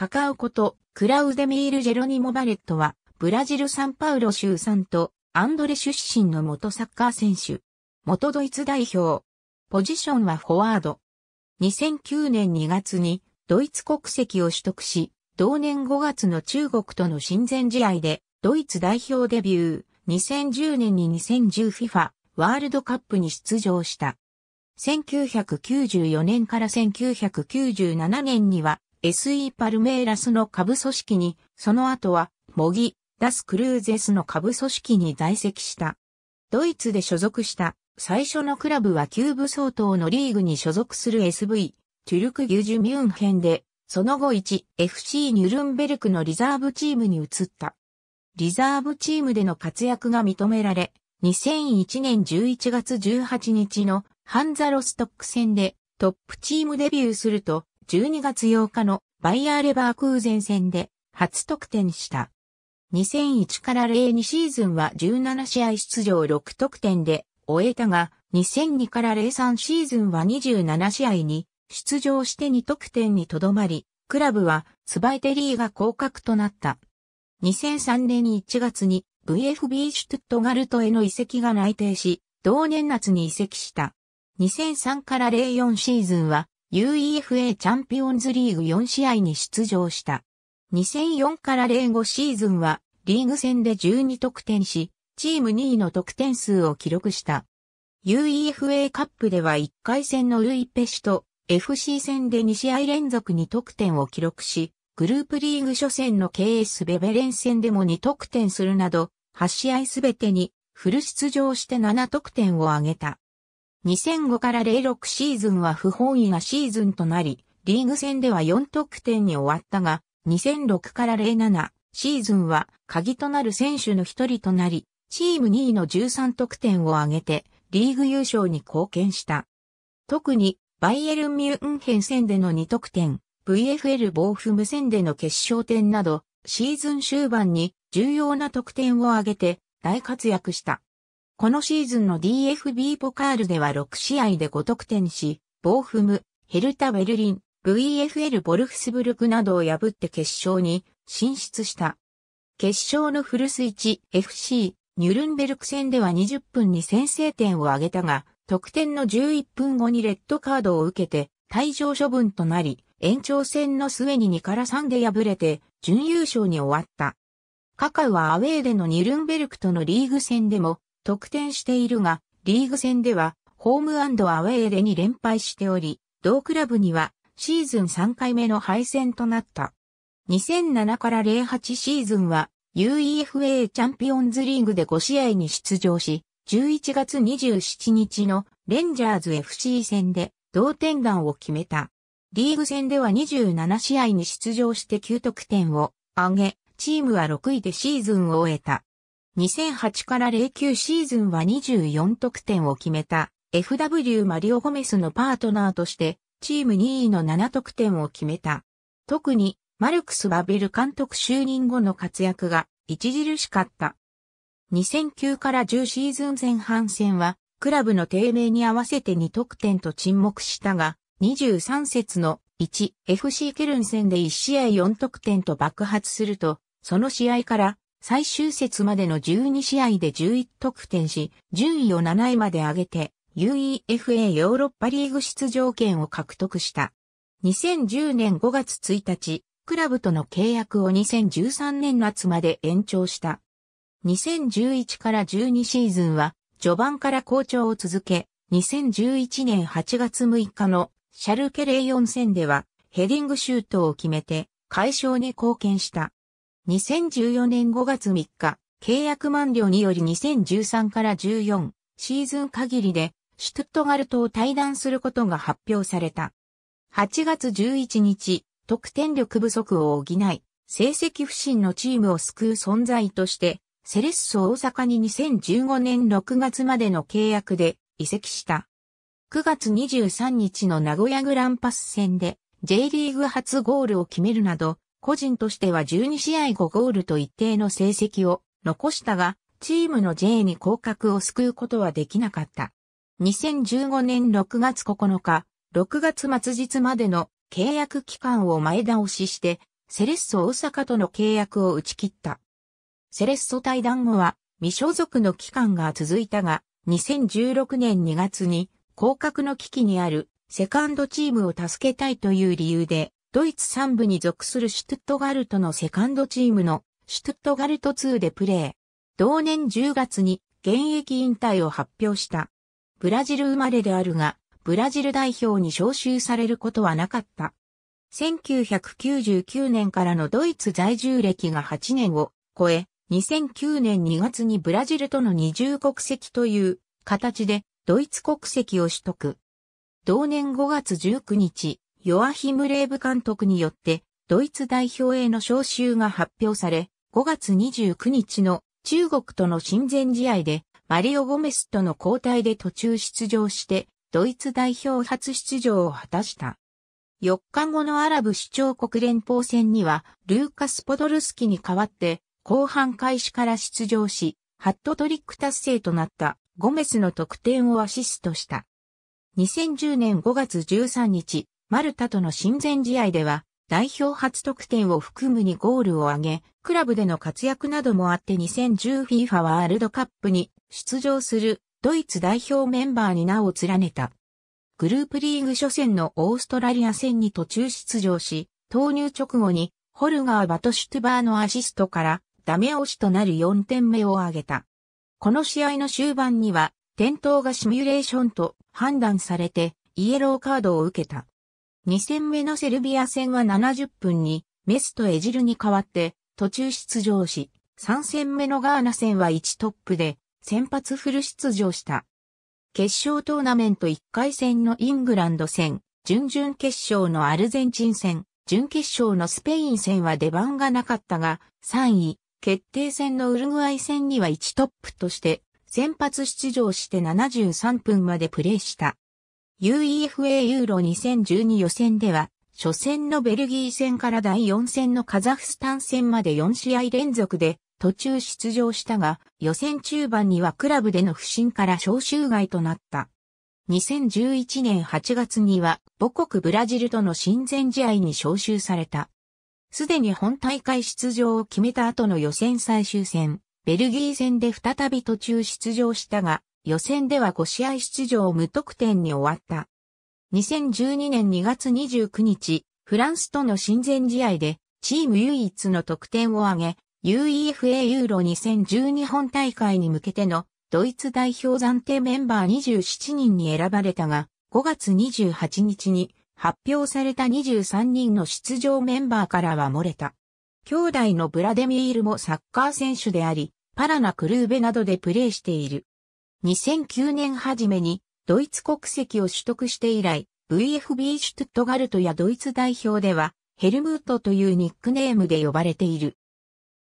カカオこと、クラウデミール・ジェロニモ・バレットは、ブラジル・サンパウロ州サント、アンドレ出身の元サッカー選手。元ドイツ代表。ポジションはフォワード。2009年2月に、ドイツ国籍を取得し、同年5月の中国との親善試合で、ドイツ代表デビュー。2010年に 2010FIFA ワールドカップに出場した。1994年から1997年には SE パルメイラスの下部組織に、その後は、模擬、ダス・クルーゼスの下部組織に在籍した。ドイツで所属した最初のクラブは9部相当のリーグに所属する SV、トゥルク・ギュジュ・ミュンヘンで、その後 1FC ニュルンベルクのリザーブチームに移った。リザーブチームでの活躍が認められ、2001年11月18日のハンザロストック戦でトップチームデビューすると、12月8日のバイヤーレバークーゼン戦で初得点した。2001から02シーズンは17試合出場6得点で終えたが、2002から03シーズンは27試合に出場して2得点にとどまり、クラブはスバイテリーが降格となった。2003年1月に VFB シュトットガルトへの移籍が内定し、同年夏に移籍した。2003から04シーズンは UEFA チャンピオンズリーグ4試合に出場した。2004から05シーズンはリーグ戦で12得点し、チーム2位の得点数を記録した。UEFA カップでは1回戦のルイペシと FC 戦で2試合連続2得点を記録し、グループリーグ初戦の KS ベベレン戦でも2得点するなど、8試合すべてにフル出場して7得点を挙げた。2005から06シーズンは不本意なシーズンとなり、リーグ戦では4得点に終わったが、2006から07シーズンは鍵となる選手の一人となり、チーム2位の13得点を挙げて、リーグ優勝に貢献した。特に、バイエルン・ミュンヘン戦での2得点、VFL ボーフム戦での決勝点など、シーズン終盤に重要な得点を挙げて大活躍した。このシーズンの DFB ポカールでは6試合で5得点し、ボーフム、ヘルタ・ベルリン、VFL ボルフスブルクなどを破って決勝に進出した。決勝のフルスイチ FC ニュルンベルク戦では20分に先制点を挙げたが、得点の11分後にレッドカードを受けて退場処分となり、延長戦の末に2から3で敗れて準優勝に終わった。カカウはアウェーでのニュルンベルクとのリーグ戦でも得点しているが、リーグ戦ではホームアウェーでに連敗しており、同クラブにはシーズン3回目の敗戦となった。2007から08シーズンは UEFA チャンピオンズリーグで5試合に出場し、11月27日のレンジャーズ FC 戦で同点弾を決めた。リーグ戦では27試合に出場して9得点を挙げ、チームは6位でシーズンを終えた。2008から09シーズンは24得点を決めた FW マリオ・ゴメスのパートナーとしてチーム2位の7得点を決めた。特にマルクス・バベル監督就任後の活躍が著しかった。2009から10シーズン前半戦はクラブの低迷に合わせて2得点と沈黙したが23節の 1FC ケルン戦で1試合4得点と爆発すると、その試合から最終節までの12試合で11得点し、順位を7位まで上げて、UEFA ヨーロッパリーグ出場権を獲得した。2010年5月1日、クラブとの契約を2013年夏まで延長した。2011から12シーズンは、序盤から好調を続け、2011年8月6日のシャルケレイ4戦では、ヘディングシュートを決めて、解消に貢献した。2014年5月3日、契約満了により2013から14シーズン限りでシュトゥットガルトを退団することが発表された。8月11日、得点力不足を補い、成績不振のチームを救う存在として、セレッソ大阪に2015年6月までの契約で移籍した。9月23日の名古屋グランパス戦で J リーグ初ゴールを決めるなど、個人としては12試合5ゴールと一定の成績を残したが、チームの J に降格を救うことはできなかった。2015年6月9日、6月末日までの契約期間を前倒しして、セレッソ大阪との契約を打ち切った。セレッソ対談後は未所属の期間が続いたが、2016年2月に降格の危機にあるセカンドチームを助けたいという理由でドイツ3部に属するシュトゥットガルトのセカンドチームのシュトゥットガルト2でプレー。同年10月に現役引退を発表した。ブラジル生まれであるが、ブラジル代表に招集されることはなかった。1999年からのドイツ在住歴が8年を超え、2009年2月にブラジルとの二重国籍という形でドイツ国籍を取得。同年5月19日、ヨアヒム・レーブ監督によって、ドイツ代表への招集が発表され、5月29日の中国との親善試合で、マリオ・ゴメスとの交代で途中出場して、ドイツ代表初出場を果たした。4日後のアラブ首長国連邦戦には、ルーカス・ポドルスキに代わって、後半開始から出場し、ハットトリック達成となったゴメスの得点をアシストした。2010年5月13日、マルタとの親善試合では、代表初得点を含むにゴールを挙げ、クラブでの活躍などもあって 2010FIFA ワールドカップに出場するドイツ代表メンバーに名を連ねた。グループリーグ初戦のオーストラリア戦に途中出場し、投入直後にホルガー・バトシュトゥバーのアシストからダメ押しとなる4点目を挙げた。この試合の終盤には、転倒がシミュレーションと判断されてイエローカードを受けた。2戦目のセルビア戦は70分にメスとエジルに代わって途中出場し、3戦目のガーナ戦は1トップで先発フル出場した。決勝トーナメント1回戦のイングランド戦、準々決勝のアルゼンチン戦、準決勝のスペイン戦は出番がなかったが、3位、決定戦のウルグアイ戦には1トップとして、先発出場して73分までプレーした。UEFA ユーロ2012予選では、初戦のベルギー戦から第4戦のカザフスタン戦まで4試合連続で途中出場したが、予選中盤にはクラブでの不振から招集外となった。2011年8月には母国ブラジルとの親善試合に招集された。すでに本大会出場を決めた後の予選最終戦、ベルギー戦で再び途中出場したが、予選では5試合出場無得点に終わった。2012年2月29日、フランスとの親善試合で、チーム唯一の得点を挙げ、UEFA ユーロ2012本大会に向けてのドイツ代表暫定メンバー27人に選ばれたが、5月28日に発表された23人の出場メンバーからは漏れた。兄弟のブラデミールもサッカー選手であり、パラナクルーベなどでプレーしている。2009年初めにドイツ国籍を取得して以来、VFB シュトゥットガルトやドイツ代表では、ヘルムートというニックネームで呼ばれている。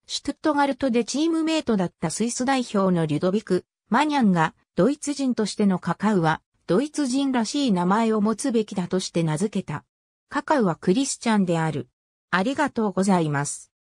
シュトゥットガルトでチームメイトだったスイス代表のリュドビク・マニャンが、ドイツ人としてのカカウは、ドイツ人らしい名前を持つべきだとして名付けた。カカウはクリスチャンである。ありがとうございます。